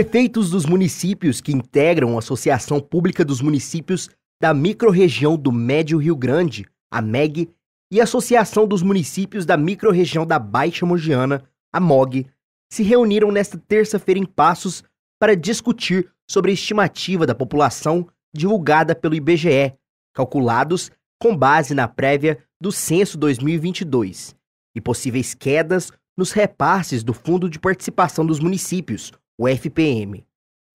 Prefeitos dos municípios que integram a Associação Pública dos Municípios da Microrregião do Médio Rio Grande, a MEG, e a Associação dos Municípios da Microrregião da Baixa Mogiana, a MOG, se reuniram nesta terça-feira em Passos para discutir sobre a estimativa da população divulgada pelo IBGE, calculados com base na prévia do censo 2022, e possíveis quedas nos repasses do Fundo de Participação dos Municípios, o FPM.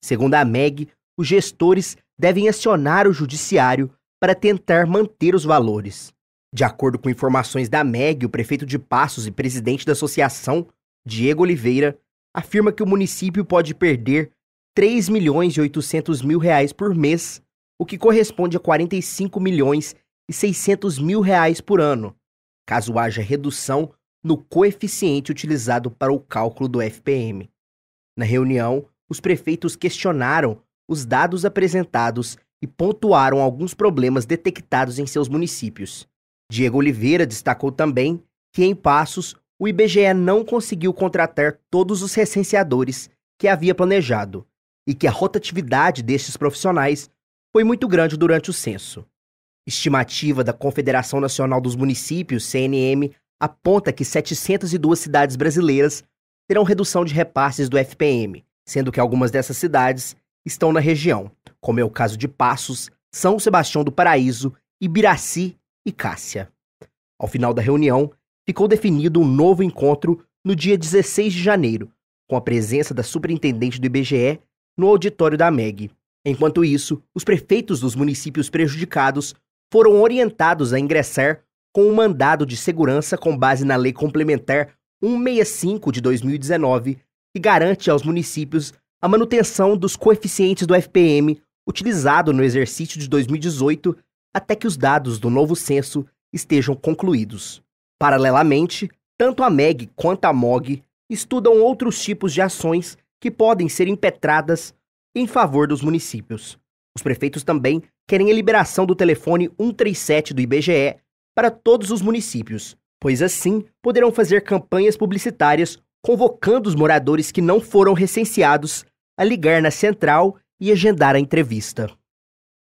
Segundo a MEG, os gestores devem acionar o judiciário para tentar manter os valores. De acordo com informações da MEG, o prefeito de Passos e presidente da associação, Diego Oliveira, afirma que o município pode perder 3 milhões e 800 mil reais por mês, o que corresponde a 45 milhões e 600 mil reais por ano, caso haja redução no coeficiente utilizado para o cálculo do FPM. Na reunião, os prefeitos questionaram os dados apresentados e pontuaram alguns problemas detectados em seus municípios. Diego Oliveira destacou também que, em Passos, o IBGE não conseguiu contratar todos os recenseadores que havia planejado e que a rotatividade destes profissionais foi muito grande durante o censo. Estimativa da Confederação Nacional dos Municípios, CNM, aponta que 702 cidades brasileiras terão redução de repasses do FPM, sendo que algumas dessas cidades estão na região, como é o caso de Passos, São Sebastião do Paraíso, Ibiraci e Cássia. Ao final da reunião, ficou definido um novo encontro no dia 16 de janeiro, com a presença da superintendente do IBGE no auditório da MEG. Enquanto isso, os prefeitos dos municípios prejudicados foram orientados a ingressar com um mandado de segurança com base na Lei Complementar 165 de 2019, que garante aos municípios a manutenção dos coeficientes do FPM utilizado no exercício de 2018 até que os dados do novo censo estejam concluídos. Paralelamente, tanto a MEG quanto a MOG estudam outros tipos de ações que podem ser impetradas em favor dos municípios. Os prefeitos também querem a liberação do telefone 137 do IBGE para todos os municípios, pois assim poderão fazer campanhas publicitárias convocando os moradores que não foram recenseados a ligar na central e agendar a entrevista.